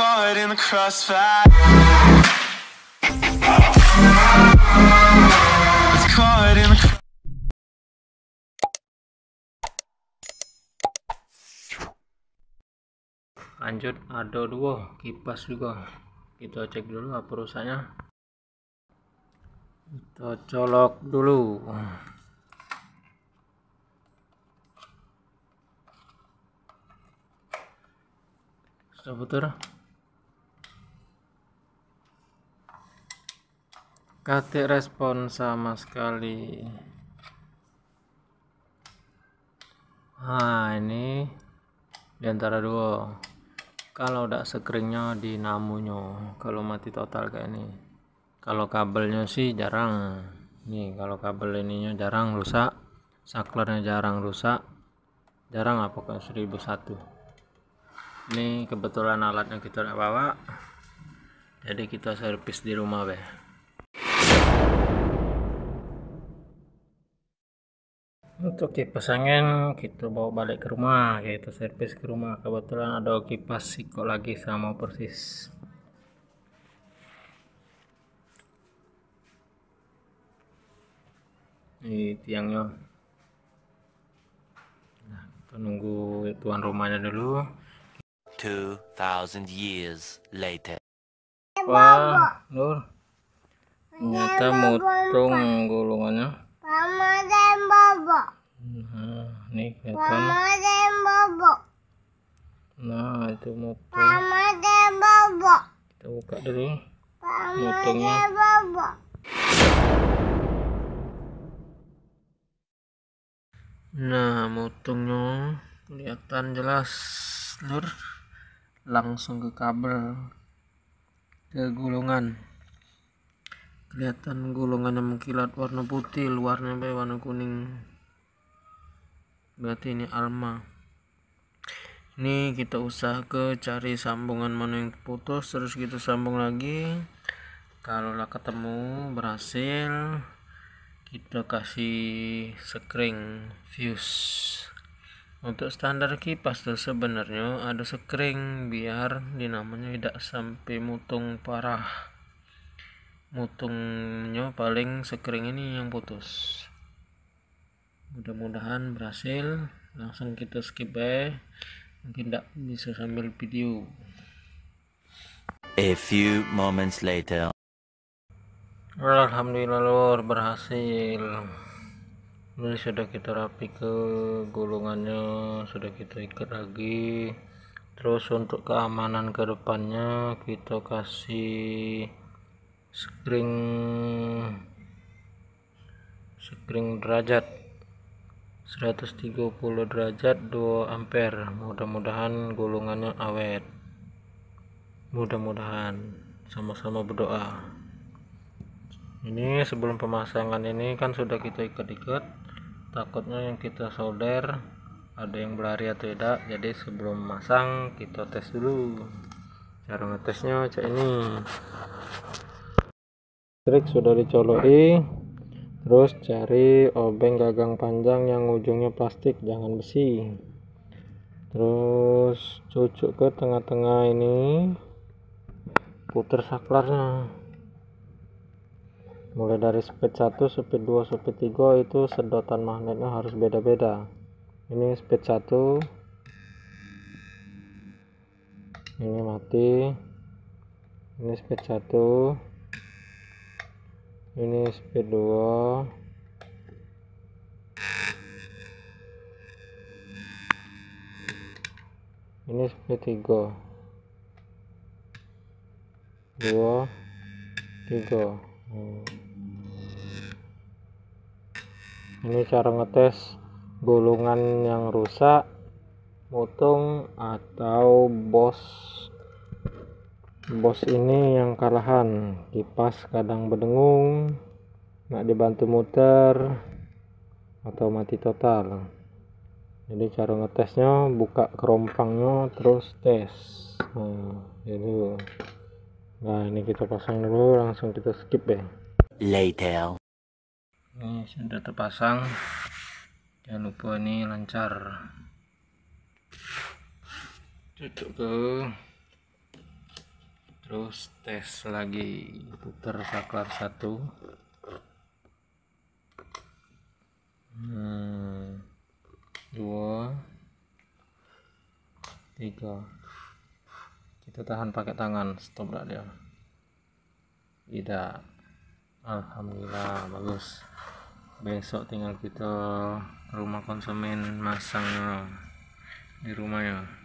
caught in the crossfire. caught in the lanjut ada dua kipas juga kita cek dulu apa rusaknya kita colok dulu kita putar Kati respon sama sekali. Nah, ini antara dua. Kalau udah sekringnya di kalau mati total kayak ini. Kalau kabelnya sih jarang. Nih, kalau kabel ininya jarang rusak, saklernya jarang rusak. Jarang apakah seribu 1001. Ini kebetulan alatnya kita udah bawa. Jadi kita servis di rumah, Beh. itu kipas angin gitu bawa balik ke rumah yaitu servis ke rumah kebetulan ada kipas siko lagi sama persis ini tiangnya nah, kita nunggu tuan rumahnya dulu 2000 years later wah Nur ternyata mutung gulungannya Mama dan Bobo. Nah, nih kelihatan. Mama dan Bobo. Nah, itu motor. Mama dan Bobo. Kita buka dulu. Mama motornya. dan Bobo. Nah, motongnya kelihatan jelas, Lur. Langsung ke kabel ke gulungan. Kelihatan gulungan yang mengkilat warna putih, luarnya warna kuning berarti ini alma ini kita usah ke cari sambungan mana yang putus terus kita sambung lagi kalau lah ketemu berhasil kita kasih sekring fuse untuk standar kipas tuh sebenarnya ada sekring biar dinamanya tidak sampai mutung parah mutungnya paling sekring ini yang putus mudah-mudahan berhasil langsung kita skip eh. mungkin tidak bisa sambil video a few moments later Alhamdulillah lor berhasil ini sudah kita rapi ke gulungannya sudah kita ikat lagi terus untuk keamanan kedepannya kita kasih screen screen derajat 130 derajat 2 ampere mudah-mudahan gulungannya awet mudah-mudahan sama-sama berdoa ini sebelum pemasangan ini kan sudah kita ikat-ikat takutnya yang kita solder ada yang berlari atau tidak jadi sebelum masang kita tes dulu cara ngetesnya cek ini trik sudah dicolok Terus cari obeng gagang panjang yang ujungnya plastik, jangan besi. Terus cucuk ke tengah-tengah ini. Putar saklarnya. Mulai dari speed 1, speed 2, speed 3 itu sedotan magnetnya harus beda-beda. Ini speed 1. Ini mati. Ini speed 1 ini speed 2 ini speed 3 2 3 hmm. ini cara ngetes gulungan yang rusak mutung atau bos bos ini yang kalahan kipas kadang berdengung nggak dibantu muter atau mati total jadi cara ngetesnya buka kerompangnya terus tes nah, jadi nah ini kita pasang dulu langsung kita skip ya later ini sudah terpasang jangan lupa ini lancar tutup ke terus tes lagi putar saklar satu hmm, dua tiga kita tahan pakai tangan stop lah dia tidak Alhamdulillah bagus besok tinggal kita rumah konsumen masang di rumah ya